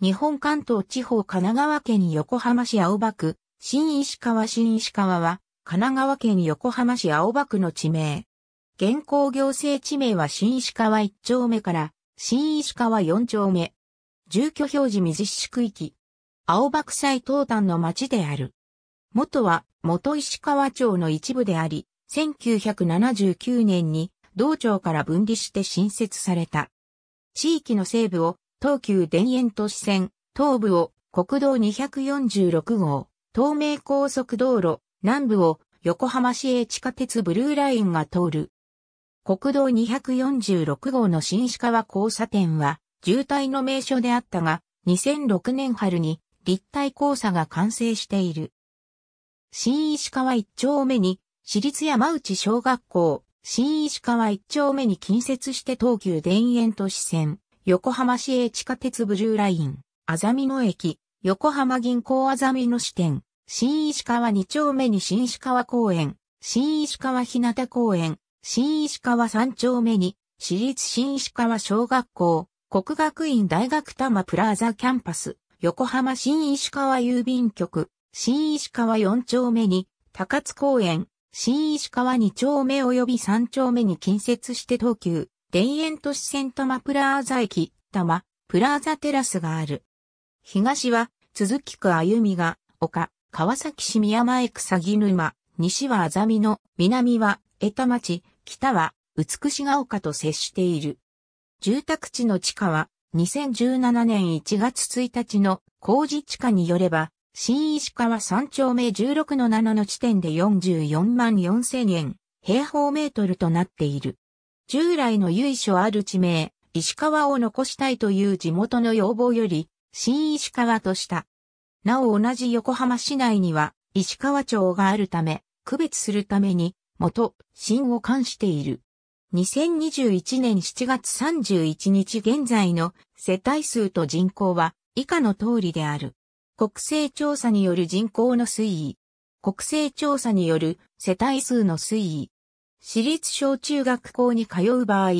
日本関東地方神奈川県横浜市青葉区、新石川新石川は、神奈川県横浜市青葉区の地名。現行行政地名は新石川1丁目から、新石川4丁目。住居表示水市区域。青葉区最東端の町である。元は、元石川町の一部であり、1979年に、同町から分離して新設された。地域の西部を東急田園都市線、東部を国道246号、東名高速道路、南部を横浜市営地下鉄ブルーラインが通る。国道246号の新石川交差点は渋滞の名所であったが、2006年春に立体交差が完成している。新石川一丁目に、私立山内小学校、新石川一丁目に近接して東急田園都市線、横浜市営地下鉄部従ライン、あざみ野駅、横浜銀行あざみ野支店、新石川2丁目に新石川公園、新石川日向公園、新石川3丁目に、私立新石川小学校、国学院大学多摩プラザキャンパス、横浜新石川郵便局、新石川4丁目に、高津公園、新石川2丁目及び3丁目に近接して東急、田園都市線多摩プラーザ駅、多摩、プラーザテラスがある。東は、鈴木区歩みが、丘、川崎市宮前草木沼、西はあざみの、南は、江田町、北は、美しが丘と接している。住宅地の地下は、2017年1月1日の工事地下によれば、新石川三丁目16の7の地点で44万4000円、平方メートルとなっている。従来の由緒ある地名、石川を残したいという地元の要望より、新石川とした。なお同じ横浜市内には、石川町があるため、区別するために、元、新を冠している。2021年7月31日現在の世帯数と人口は以下の通りである。国勢調査による人口の推移。国勢調査による世帯数の推移。私立小中学校に通う場合、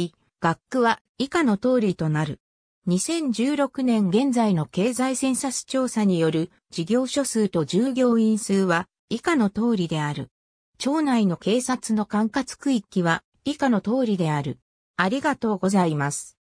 学区は以下の通りとなる。2016年現在の経済センサス調査による事業所数と従業員数は以下の通りである。町内の警察の管轄区域は以下の通りである。ありがとうございます。